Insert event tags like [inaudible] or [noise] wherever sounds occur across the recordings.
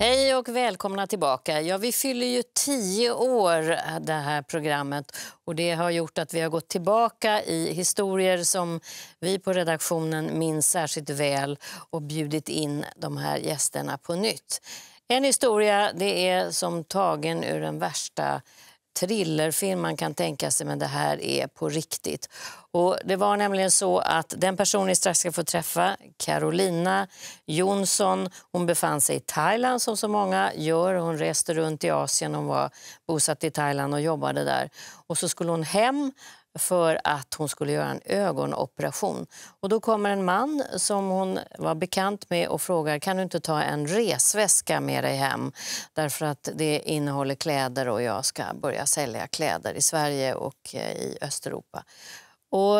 Hej och välkomna tillbaka. Ja, vi fyller ju tio år, eh, det här programmet. och Det har gjort att vi har gått tillbaka i historier som vi på redaktionen minns särskilt väl och bjudit in de här gästerna på nytt. En historia det är som tagen ur den värsta thrillerfilm man kan tänka sig, men det här är på riktigt. Och det var nämligen så att den person ni strax ska få träffa, Carolina Jonsson, hon befann sig i Thailand som så många gör. Hon reste runt i Asien, hon var bosatt i Thailand och jobbade där. Och så skulle hon hem för att hon skulle göra en ögonoperation. Och då kommer en man som hon var bekant med och frågar kan du inte ta en resväska med dig hem därför att det innehåller kläder och jag ska börja sälja kläder i Sverige och eh, i Östeuropa. Och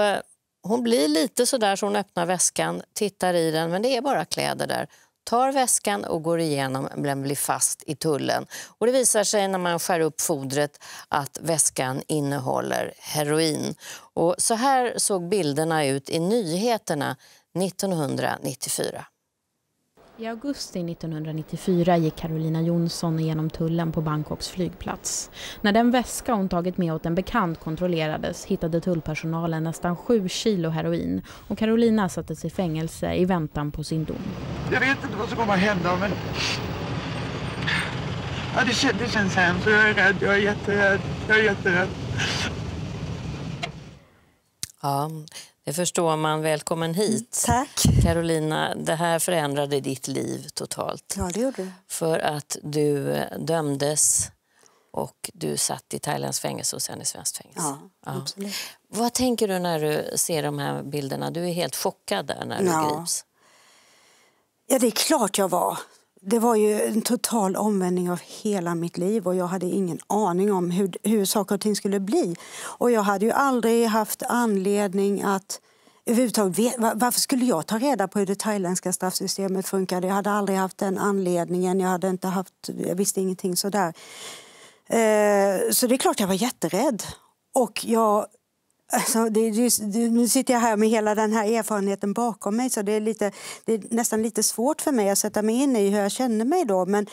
hon blir lite så så hon öppnar väskan, tittar i den men det är bara kläder där tar väskan och går igenom, men blir fast i tullen. Och det visar sig när man skär upp fodret att väskan innehåller heroin. Och så här såg bilderna ut i nyheterna 1994. I augusti 1994 gick Carolina Jonsson igenom tullen på Bangkoks flygplats. När den väska hon tagit med åt en bekant kontrollerades hittade tullpersonalen nästan 7 kilo heroin och Carolina sattes i fängelse i väntan på sin dom. Jag vet inte vad som kommer att hända men... Ja, det, känns, det känns hemskt. Jag är rädd. Jag är jätterädd. Jag är jätterädd. Ja. Det förstår man. Välkommen mm, hit. Tack. Carolina, det här förändrade ditt liv totalt. Ja, det gjorde det. För att du eh, dömdes och du satt i thailändskt fängelse och sen i svenskt fängelse. Ja, ja, absolut. Vad tänker du när du ser de här bilderna? Du är helt chockad där när du ja. grips. Ja, det är klart jag var. Det var ju en total omvändning av hela mitt liv och jag hade ingen aning om hur, hur saker och ting skulle bli. Och jag hade ju aldrig haft anledning att överhuvudtaget varför skulle jag ta reda på hur det thailändska straffsystemet funkade? Jag hade aldrig haft den anledningen, jag, hade inte haft, jag visste ingenting sådär. Eh, så det är klart jag var jätterädd. Och jag Alltså, [laughs] det är just, nu sitter jag här med hela den här erfarenheten bakom mig så det är, lite, det är nästan lite svårt för mig att sätta mig in i hur jag känner mig då. Men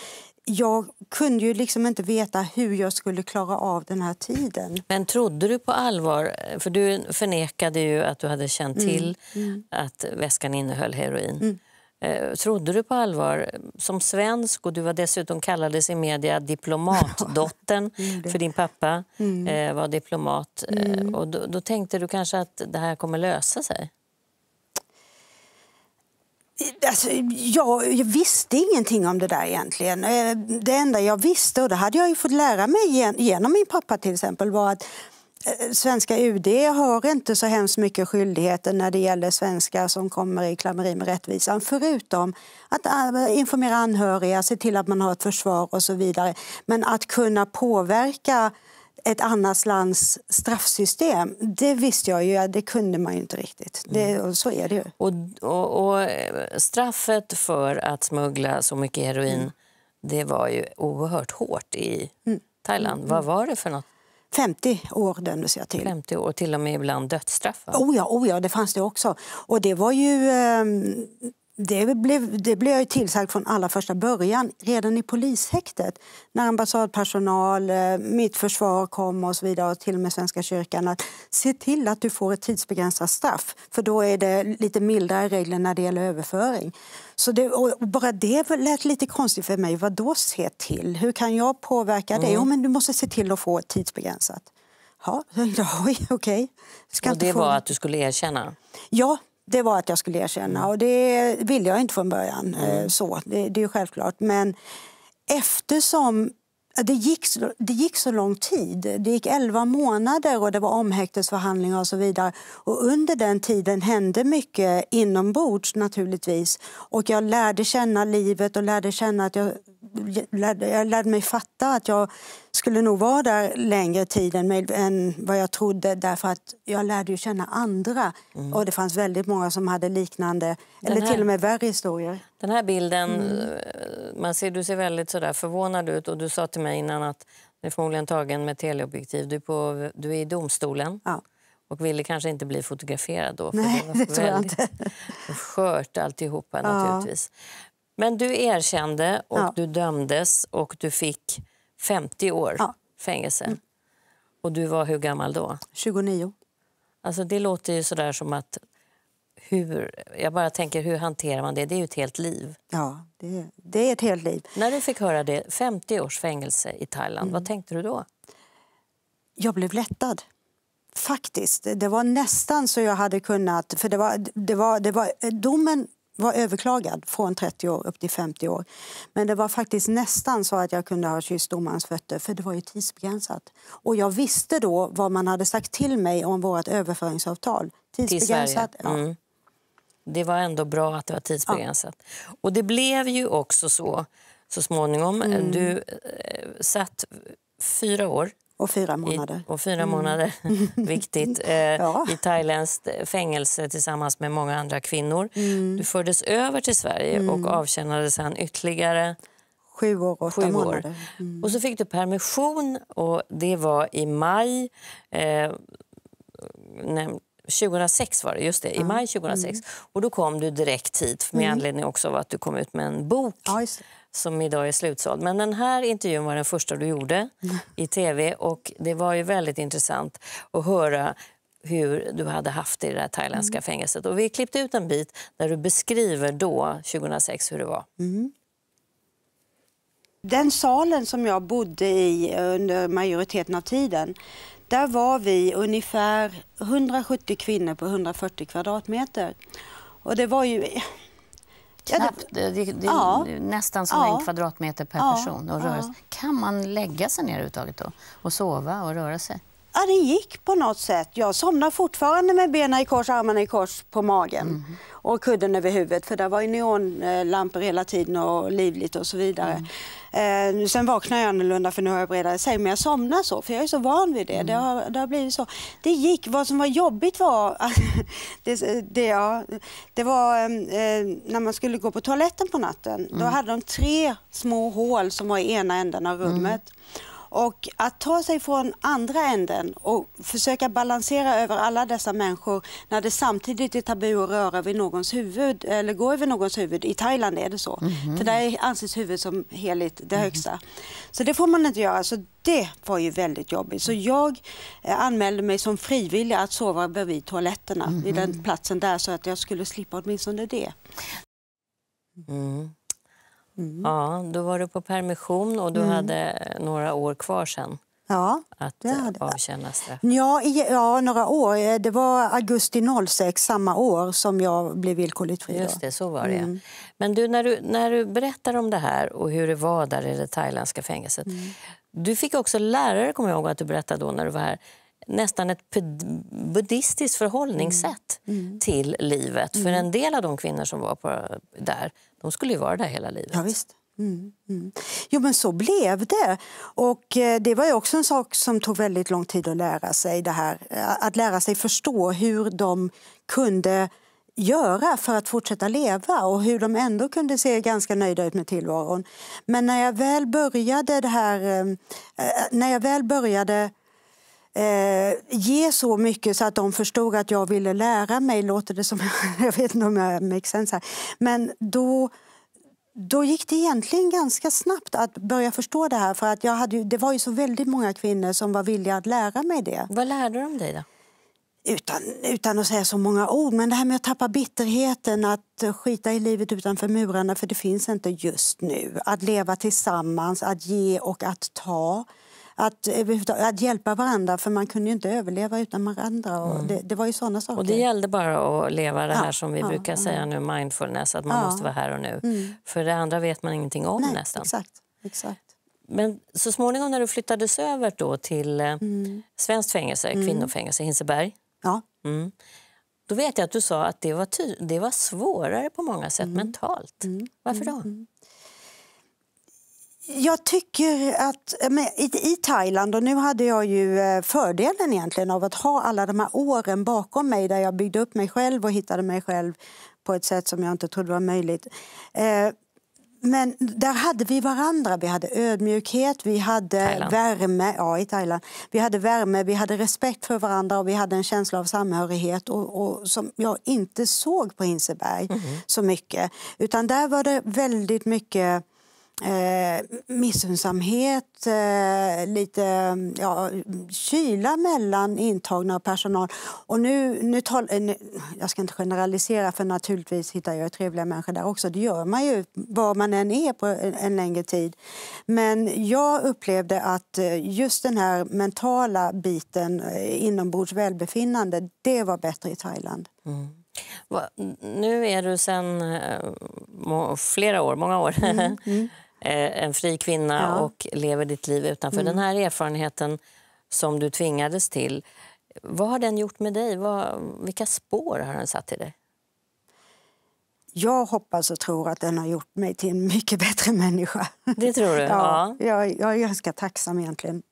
jag kunde ju liksom inte veta hur jag skulle klara av den här tiden. Men trodde du på allvar, för du förnekade ju att du hade känt mm, till mm. Mm. att väskan innehöll heroin. Mm. Eh, trodde du på allvar, som svensk och du var dessutom kallades i media diplomatdottern [laughs] för din pappa mm. Eh, var diplomat. Eh, mm. och då, då, tänkte du kanske att det här kommer lösa sig? Alltså, jag, jag, visste ingenting om det där egentligen. Det enda jag visste, och det hade jag fått lära mig genom min pappa till exempel, var att Eh, svenska UD har inte så hemskt mycket skyldigheter när det gäller svenskar som kommer i klammeri med rättvisan förutom att eh, informera anhöriga, se till att man har ett försvar och så vidare. Men att kunna påverka ett annat lands straffsystem, det visste jag ju, det kunde man ju inte riktigt. Det, mm. och så är det ju. Och, och, och, eh, straffet för att smuggla så mycket heroin, mm. det var ju oerhört hårt i mm. Thailand. Mm. Vad var det för något? 50 år dömdes jag till. 50 år, till och med ibland dödsstraff? Va? Oh ja, oh ja, det fanns det också. Och det var ju... Eh, det blev, det blev jag ju tillsagd från allra första början, redan i polishäktet när ambassadpersonal, eh, mitt försvar kom och så vidare, och till och med Svenska kyrkan att se till att du får ett tidsbegränsat straff, för då är det lite mildare regler när det gäller överföring. Så det, bara det lät lite konstigt för mig. Vad då se till? Hur kan jag påverka det? Mm. Jo, men du måste se till att få ett tidsbegränsat. Ja, [laughs] okej. Okay. Och det få... var att du skulle erkänna? Ja, det var att jag skulle erkänna mm. och det ville jag inte från början. Eh, mm. Så, det, det, är ju självklart. Men eftersom det gick, det gick så lång tid, det gick elva månader och det var omhäktesförhandlingar och så vidare. Och under den tiden hände mycket inombords naturligtvis. Och jag lärde känna livet och lärde känna att jag lärde, jag lärde mig fatta att jag skulle nog vara där längre tid än, med, än vad jag trodde därför att jag lärde ju känna andra. Mm. Och det fanns väldigt många som hade liknande, den eller till och med värre historier. Den här bilden, mm. Eh, man ser, du ser väldigt sådär förvånad ut och du sa till mig innan att du är förmodligen tagen med teleobjektiv. Du är, på, du är i domstolen. Ja. Och ville kanske inte bli fotograferad då. För Nej, det, var [laughs] det väldigt jag inte. skört alltihopa ja. Men du erkände och ja. du dömdes och du fick 50 år ja. fängelse. Mm. Och du var hur gammal då? 29. Alltså det låter ju sådär som att... Hur, jag bara tänker, hur hanterar man det? Det är ju ett helt liv. Ja, det, det är ett helt liv. När du fick höra det, 50 års fängelse i Thailand, mm. vad tänkte du då? Jag blev lättad. Faktiskt. Det var nästan så jag hade kunnat... För det var, det var, det var, domen var överklagad från 30 år upp till 50 år. Men det var faktiskt nästan så att jag kunde ha kysst domarens fötter för det var ju tidsbegränsat. Och jag visste då vad man hade sagt till mig om vårt överföringsavtal. Tidsbegränsat. Till Sverige. Ja. Mm. Det var ändå bra att det var tidsbegränsat. Ja. Och det blev ju också så så småningom. Mm. Du eh, satt fyra år och fyra månader. I, och fyra mm. [laughs] viktigt, eh, ja. i thailändskt fängelse tillsammans med många andra kvinnor. Mm. Du fördes över till Sverige mm. och avtjänade han ytterligare Sju år och åtta månader. År. Mm. Och så fick du permission och det var i maj eh, 2006 var det, just det, i maj 2006. Mm. Och då kom du direkt hit med mm. anledning också av att du kom ut med en bok. Ja, som idag är slutsåld. Men den här intervjun var den första du gjorde i tv och det var ju väldigt intressant att höra hur du hade haft det i det här thailändska mm. fängelset. Och vi klippte ut en bit där du beskriver då, 2006, hur det var. Mm. Den salen som jag bodde i under majoriteten av tiden, där var vi ungefär 170 kvinnor på 140 kvadratmeter. Och det var ju Knappt, det, det, det ja. nästan som ja. en kvadratmeter per person och rörelse. Kan man lägga sig ner då och sova och röra sig? Ja, det gick på något sätt. Jag somnar fortfarande med benen i kors, armarna i kors på magen mm. och kudden över huvudet för där var ju neonlampor hela tiden och livligt och så vidare. Mm. Eh, sen vaknar jag annorlunda för nu har jag bredare säng men jag somnar så för jag är så van vid det. Mm. Det, har, det har blivit så. Det gick. Vad som var jobbigt var [laughs] det, det, ja, det var eh, eh, när man skulle gå på toaletten på natten. Då mm. hade de tre små hål som var i ena änden av rummet. Mm. Och att ta sig från andra änden och försöka balansera över alla dessa människor när det samtidigt är tabu att röra vid någons huvud eller gå över någons huvud. I Thailand är det så. Mm -hmm. För där anses huvudet som heligt, det mhm. högsta. Mm -hmm. Så det får man inte göra. Så det var ju väldigt jobbigt. Så mhm. jag eh, anmälde mig som frivillig att sova bredvid toaletterna mm -hmm. vid den mhm. platsen där så att jag skulle slippa åtminstone det. Mm. Mm. Ja, då var du på permission och du mm. hade några år kvar sen. Ja, att det hade avtjäna straff? Ja, ja, några år. Det var augusti 06, samma år, som jag blev villkorligt fri. Just det, så var det. Mm. Men du när, du, när du berättar om det här och hur det var där i det thailändska fängelset. Mm. Du fick också lärare, kommer jag ihåg att du berättade då när du var här, nästan ett buddhistiskt förhållningssätt mm. mm. till livet. För mm. en del av de kvinnor som var på, där, de skulle ju vara där hela livet. Ja, visst. Mm, mm. Jo, men så blev det. Och eh, Det var också en sak som tog väldigt lång tid att lära sig. Det här. Eh, att lära sig förstå hur de kunde göra för att fortsätta leva och hur de ändå kunde se ganska nöjda ut med tillvaron. Men när jag väl började det här... Eh, eh när jag väl började eh, ge så mycket så att de förstod att jag ville lära mig. Låter det som, [laughs] jag vet inte om jag make sense här. Men då, då gick det egentligen ganska snabbt att börja förstå det här. För att jag hade, det var ju så väldigt många kvinnor som var villiga att lära mig det. Vad lärde de dig då? utan, utan att säga så många ord, men det här med att tappa bitterheten, att skita i livet utanför murarna, för det finns inte just nu. Att leva tillsammans, att ge och att ta att, att hjälpa varandra, för man kunde inte överleva utan varandra. Och mm. det, det, var ju såna saker. Och det gällde bara att leva det här ja, som vi ja, brukar ja. säga nu, mindfulness, att man måste vara här och nu. Mm. För det andra vet man ingenting om Nej, nästan. Exakt, exakt. Men så småningom när du flyttades över då till eh, mm. svenskt fängelse, mm. kvinnofängelse, Hinseberg. Ja. Mm. Då vet jag att du sa att det var, det var svårare på många sätt mm. mentalt. Varför då? Jag tycker att i Thailand, och nu hade jag ju eh, fördelen egentligen av att ha alla de här åren bakom mig där jag byggde upp mig själv och hittade mig själv på ett sätt som jag inte trodde var möjligt. Eh, men där hade vi varandra. Vi hade ödmjukhet, vi hade Thailand. värme. Ja, i Thailand. Vi hade värme, vi hade respekt för varandra och vi hade en känsla av samhörighet och, och som jag inte såg på Hinseberg mm. så mycket. Utan där var det väldigt mycket eh, missunnsamhet, eh, lite ja, kyla mellan intagna och personal. Och nu, nu, tal, eh, nu, jag ska inte generalisera, för naturligtvis hittar jag trevliga människor där också. Det gör man ju var man än är på en, en längre tid. Men jag upplevde att eh, just den här mentala biten, eh, inombords välbefinnande, det var bättre i Thailand. Mm. nu är du sen flera år, många år, mm, [laughs] mm. Eh, en fri kvinna ja. och lever ditt liv utanför. Mm. Den här erfarenheten som du tvingades till, vad har den gjort med dig? Vad, vilka spår har den satt i dig? Jag hoppas och tror att den har gjort mig till en mycket bättre människa. Det tror du? [laughs] ja, ja. Jag, jag är ganska tacksam egentligen.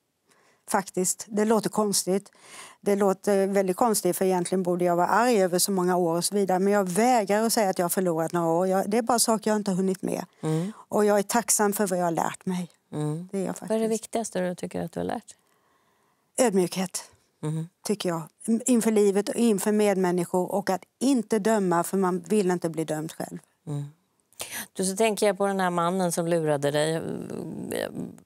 Faktiskt. Det låter konstigt. Det låter väldigt konstigt för egentligen borde jag vara arg över så många år och så vidare. Men jag vägrar att säga att jag har förlorat några år. Jag, det är bara saker jag inte har hunnit med. Mm. Och jag är tacksam för vad jag har lärt mig. Mm. Det är jag faktiskt. Vad är det viktigaste du tycker att du har lärt dig? Ödmjukhet, mm. tycker jag. Inför livet och inför medmänniskor. Och att inte döma, för man vill inte bli dömd själv. Mm. Du, så tänker jag på den här mannen som lurade dig.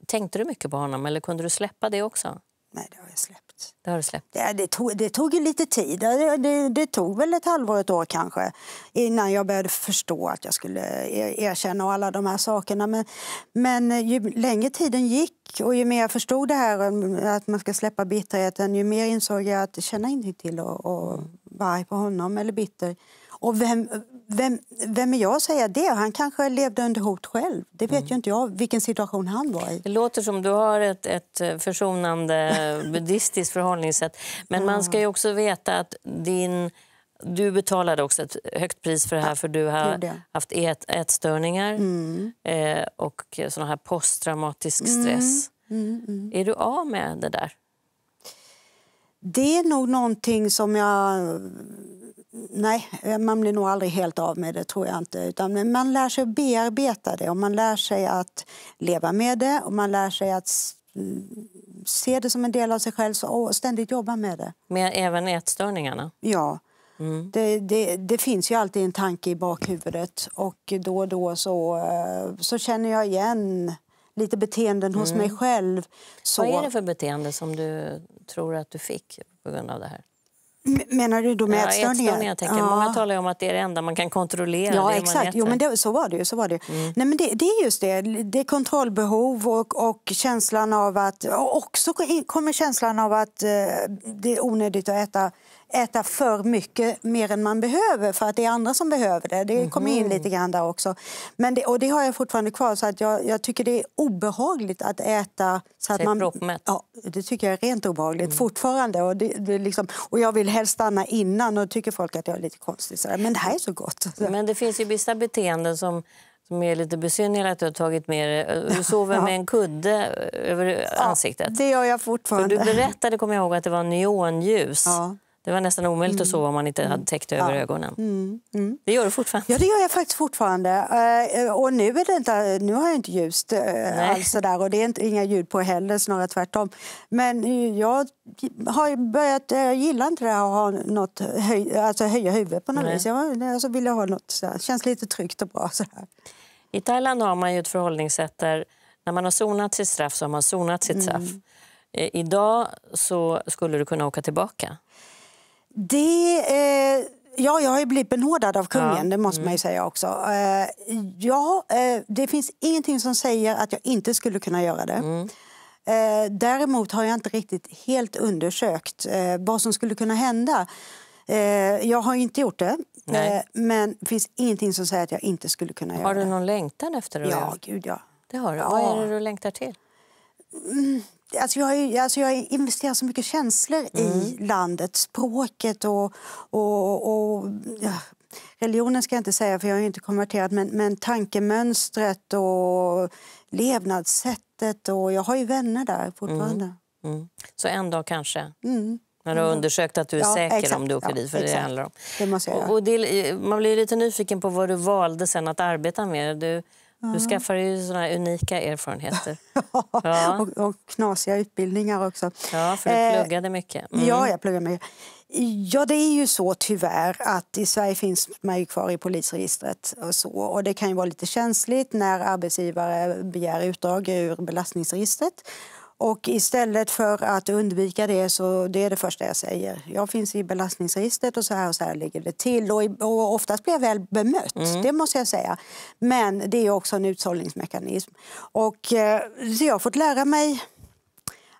Tänkte du mycket på honom eller kunde du släppa det också? Nej, det har jag släppt släppt? Det har du släppt? Ja, det, tog, det tog lite tid. Det, det, det, tog väl ett halvår, ett år kanske innan jag började förstå att jag skulle e, erkänna alla de här sakerna. Men, men ju längre tiden gick och ju mer jag förstod det här um, att man ska släppa bitterheten ju mer insåg jag att det känner ingenting till att vara arg på honom eller bitter. Och vem, vem, vem är jag att säga det? Han kanske levde under hot själv. Det vet mm. ju inte jag vilken situation han var i. Det låter som du har ett, ett försonande [laughs] buddhistiskt förhållningssätt. Men mm. man ska ju också veta att din... Du betalade också ett högt pris för det här för du har haft ät, ätstörningar mm. Eh, och sån här posttraumatisk mm. stress. Mm, mm. Är du av med det där? Det är nog någonting som jag nej, eh, man blir nog aldrig helt av med det. tror jag inte. Utan man lär sig att bearbeta det och man lär sig att leva med det och man lär sig att mm, se det som en del av sig själv och ständigt jobba med det. Med även ätstörningarna? Ja. Mm. Det, det, det, finns ju alltid en tanke i bakhuvudet och då och då så, eh, så känner jag igen lite beteenden hos mm. mig själv. Så... Vad är det för beteende som du tror att du fick på grund av det här? Menar du då med ja, ätstörningar? ätstörningar tänker. Ja. Många talar om att det är det enda man kan kontrollera. Ja, exakt. Jo, men det, så var det ju. Så var det. Mm. Nej, men det, det, är just det. Det är kontrollbehov och, och känslan av att... Och också kommer känslan av att eh, det är onödigt att äta äta för mycket, mer än man behöver, för att det är andra som behöver det. Det kommer in mhm. lite grann där också. Men det, och det har jag fortfarande kvar, så att jag, jag tycker det är obehagligt att äta... Så att man, ja, det tycker jag är rent obehagligt mm. fortfarande. Och, det, det liksom, och jag vill helst stanna innan och tycker folk att jag är lite konstig. Men det här är så gott. Men det finns ju vissa beteenden som som är lite besynnerliga att du har tagit med dig. Du sover ja. med en kudde över ja, ansiktet. Det gör jag fortfarande. För du berättade, kommer jag ihåg, att det var neonljus. Ja. Det var nästan omöjligt mm. att sova om man inte hade mm. täckt över ja. ögonen. Mm. mm. Mm. Det gör du fortfarande? Ja, det gör jag faktiskt fortfarande. Eh, och nu, är det inte, nu har jag inte ljust eh, Nej. alls där och det är inte, inga ljud på heller, snarare tvärtom. Men eh, jag har börjat, jag gillar inte det här att ha något, höj, alltså höja huvudet på något Nej. vis. Jag alltså vill jag ha något så känns lite tryggt och bra så här. I Thailand har man ju ett förhållningssätt där när man har sonat sitt straff så har man sonat sitt mm. straff. Idag så skulle du kunna åka tillbaka det... Eh, ja, jag har ju blivit benådad av kungen, ja. det måste man ju mm. säga också. Eh, ja, eh, det finns ingenting som säger att jag inte skulle kunna göra det. Mm. Eh, däremot har jag inte riktigt helt undersökt eh, vad som skulle kunna hända. Eh, jag har inte gjort det, Nej. men det finns ingenting som säger att jag inte skulle kunna har göra det. Har du någon längtan efter det? Ja, gud ja. Det har du. Ja. Vad är det du längtar till? Mm. Alltså jag, har ju, alltså jag investerar så mycket känslor mm. i landet, språket och, och, och ja, religionen ska jag inte säga för jag är inte konverterad, men, men tankemönstret och levnadssättet. Och jag har ju vänner där fortfarande. Mm. Mm. Så en dag kanske? Mm. När du har mm. undersökt att du är ja, säker exakt, om du åker ja, dit. För det handlar om. Det måste jag och, och det, man blir lite nyfiken på vad du valde sen att arbeta med. Du Ja. Du skaffar ju såna unika erfarenheter. [laughs] ja. Och, och, knasiga utbildningar också. Ja, för du eh, pluggade mycket. Mm. Ja, jag pluggade mycket. Ja, det är ju så tyvärr att i Sverige finns man ju kvar i polisregistret och så. Och det kan ju vara lite känsligt när arbetsgivare begär utdrag ur belastningsregistret. Och istället för att undvika det så det är det första jag säger. Jag finns i belastningsregistret och så här och så här ligger det till. Och, och oftast blir jag väl bemött, mm. det måste jag säga. Men det är också en utsållningsmekanism. Och eh, så jag har fått lära mig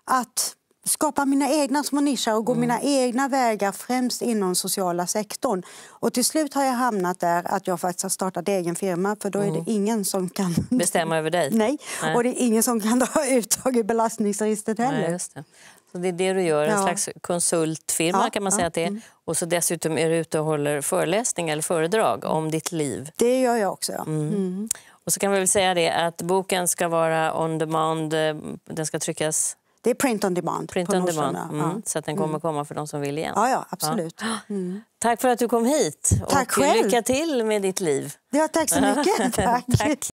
att skapa mina egna små nischer och gå mm. mina egna vägar främst inom sociala sektorn. Och till slut har jag hamnat där att jag faktiskt har startat egen firma för då är mm. det ingen som kan [laughs] bestämma över dig. Nej. Nej. och det är ingen som kan dra [laughs] uttag i belastningsregistret heller. Nej, det. Så det är det du gör, en ja. slags konsultfirma ja, kan man säga ja. att det är. Mm. Och så dessutom är du ute och håller föreläsningar eller föredrag om ditt liv. Det gör jag också, ja. Mm. mm. Och så kan vi väl säga det att boken ska vara on demand, eh, den ska tryckas det är print on demand. Print on demand. Mm. Ja. Så att den kommer mm. komma för de som vill igen. Ja, ja absolut. Ja. [gasps] Mm. Tack för att du kom hit. Tack och själv. Lycka till med ditt liv. Ja, tack så mycket. [laughs] tack. tack.